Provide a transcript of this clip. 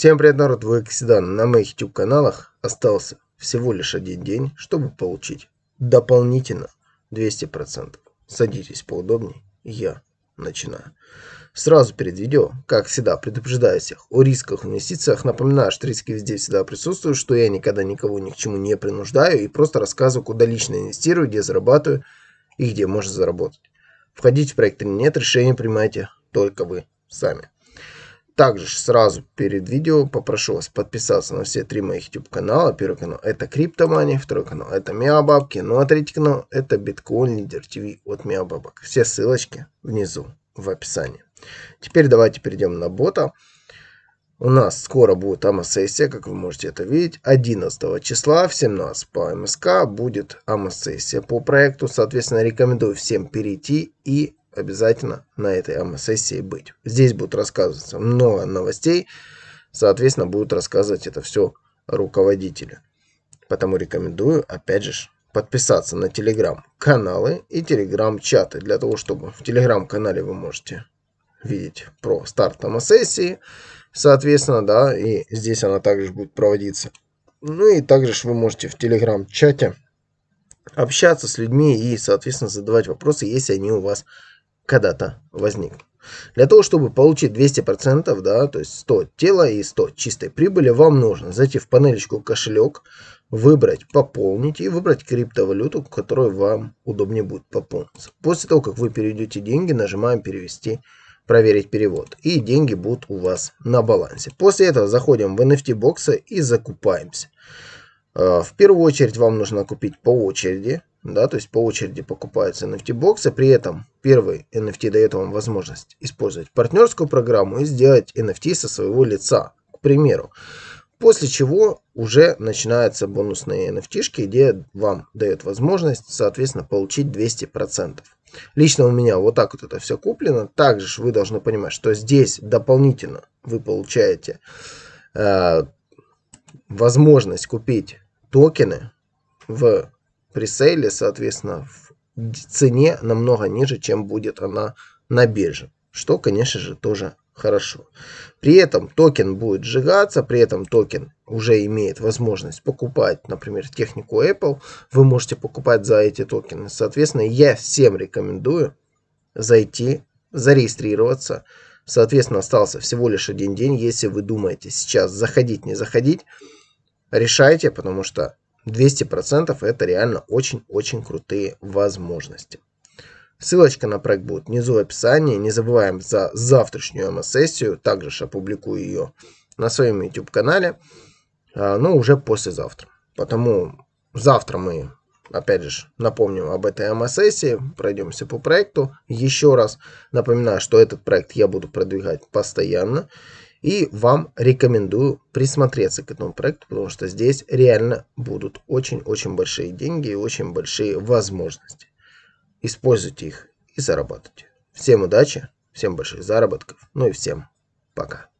Всем привет, народ, вы Оксидан. На моих YouTube каналах остался всего лишь один день, чтобы получить дополнительно 200%. Садитесь поудобнее, я начинаю. Сразу перед видео, как всегда, предупреждаю всех о рисках в инвестициях. Напоминаю, что риски везде всегда присутствуют, что я никогда никого ни к чему не принуждаю и просто рассказываю, куда лично инвестирую, где зарабатываю и где можно заработать. Входить в проект или нет, решение принимайте только вы сами. Также сразу перед видео попрошу вас подписаться на все три моих YouTube канала. Первый канал это Криптомания, второй канал это Миабабки, ну а третий канал это Биткоин Лидер ТВ от Миабабок. Все ссылочки внизу в описании. Теперь давайте перейдем на бота. У нас скоро будет АМА-сессия, как вы можете это видеть. 11 числа в 17 по МСК будет АМА-сессия по проекту. Соответственно, рекомендую всем перейти и обязательно на этой АМА-сессии быть. Здесь будут рассказываться много новостей, соответственно, будут рассказывать это все руководители. Поэтому рекомендую, опять же, подписаться на телеграм-каналы и телеграм-чаты, для того, чтобы в телеграм-канале вы можете видеть про старт АМА-сессии, соответственно, да, и здесь она также будет проводиться. Ну и также вы можете в телеграм-чате общаться с людьми и, соответственно, задавать вопросы, если они у вас когда-то возник. Для того, чтобы получить 200%, да, то есть 100 тела и 100 чистой прибыли, вам нужно зайти в панелечку «Кошелек», выбрать «Пополнить» и выбрать криптовалюту, которую вам удобнее будет пополниться. После того, как вы перейдете деньги, нажимаем «Перевести», «Проверить перевод» и деньги будут у вас на балансе. После этого заходим в NFT-боксы и закупаемся. Э, в первую очередь вам нужно купить по очереди да, то есть по очереди покупаются NFT-боксы, при этом первый NFT дает вам возможность использовать партнерскую программу и сделать NFT со своего лица, к примеру. После чего уже начинаются бонусные NFT, где вам дает возможность, соответственно, получить 200%. Лично у меня вот так вот это все куплено. Также же вы должны понимать, что здесь дополнительно вы получаете э, возможность купить токены в пресейле, соответственно, в цене намного ниже, чем будет она на бирже, что, конечно же, тоже хорошо. При этом токен будет сжигаться, при этом токен уже имеет возможность покупать, например, технику Apple, вы можете покупать за эти токены. Соответственно, я всем рекомендую зайти, зарегистрироваться. Соответственно, остался всего лишь один день. Если вы думаете сейчас заходить, не заходить, решайте, потому что 200% это реально очень-очень крутые возможности. Ссылочка на проект будет внизу в описании. Не забываем за завтрашнюю МС-сессию. Также же опубликую ее на своем YouTube-канале, а, но ну, уже послезавтра. Потому завтра мы, опять же, напомним об этой МС-сессии, пройдемся по проекту еще раз. Напоминаю, что этот проект я буду продвигать постоянно. И вам рекомендую присмотреться к этому проекту, потому что здесь реально будут очень-очень большие деньги и очень большие возможности. Используйте их и зарабатывайте. Всем удачи, всем больших заработков, ну и всем пока.